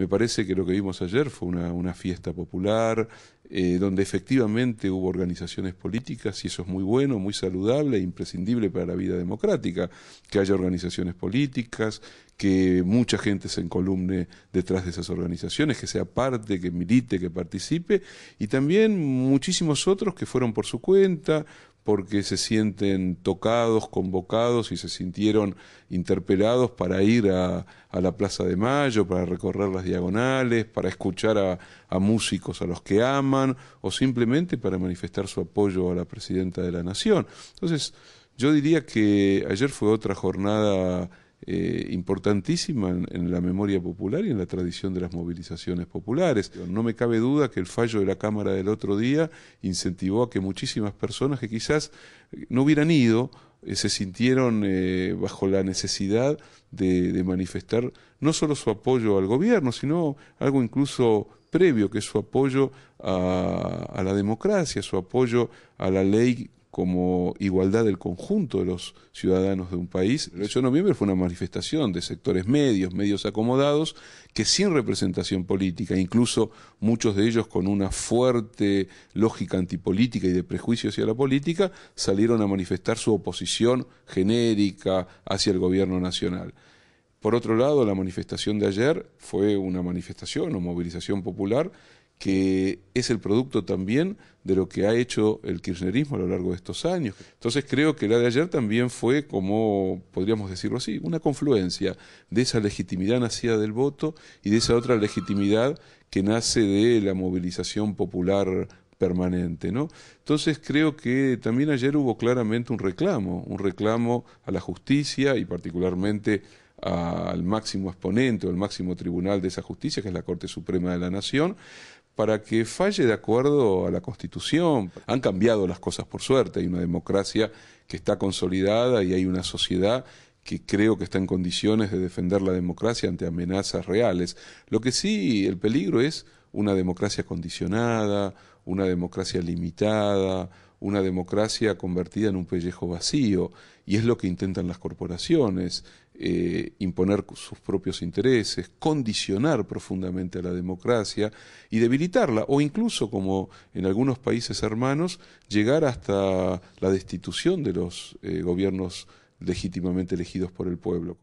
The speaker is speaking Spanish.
Me parece que lo que vimos ayer fue una, fiesta popular, eh, donde efectivamente hubo organizaciones políticas, y eso es muy bueno, muy saludable e imprescindible para la vida democrática, que haya organizaciones políticas, que mucha gente se encolumne detrás de esas organizaciones, que sea parte, que milite, que participe, y también muchísimos otros que fueron por su cuenta, porque se sienten tocados, convocados y se sintieron interpelados para ir a, la Plaza de Mayo, para recorrer las diagonales, para escuchar a, a, músicos a los que aman o simplemente para manifestar su apoyo a la presidenta de la Nación. Entonces, yo diría que ayer fue otra jornada eh, importantísima en, la memoria popular y en la tradición de las movilizaciones populares. No me cabe duda que el fallo de la Cámara del otro día incentivó a que muchísimas personas que quizás eh, no hubieran ido eh, se sintieron bajo la necesidad de, manifestar no solo su apoyo al gobierno, sino algo incluso previo, que es su apoyo a, a, la democracia, su apoyo a la ley como igualdad del conjunto de los ciudadanos de un país. El 8 de noviembre fue una manifestación de sectores medios, medios acomodados, que sin representación política, incluso muchos de ellos con una fuerte lógica antipolítica y de prejuicio hacia la política, salieron a manifestar su oposición genérica hacia el gobierno nacional. Por otro lado, la manifestación de ayer fue una manifestación o movilización popular que es el producto también de lo que ha hecho el kirchnerismo a lo largo de estos años. Entonces creo que la de ayer también fue, como podríamos decirlo así, una confluencia de esa legitimidad nacida del voto y de esa otra legitimidad que nace de la movilización popular permanente, ¿no? Entonces creo que también ayer hubo claramente un reclamo, un reclamo a la justicia y particularmente al máximo exponente o al máximo tribunal de esa justicia, que es la Corte Suprema de la Nación, para que falle de acuerdo a la Constitución. Han cambiado las cosas, por suerte. Hay una democracia que está consolidada y hay una sociedad que creo que está en condiciones de defender la democracia ante amenazas reales. Lo que sí, el peligro es una democracia condicionada, una democracia limitada, una democracia convertida en un pellejo vacío, y es lo que intentan las corporaciones, eh, imponer sus propios intereses, condicionar profundamente a la democracia y debilitarla, o incluso, como en algunos países hermanos, llegar hasta la destitución de los eh, gobiernos legítimamente elegidos por el pueblo.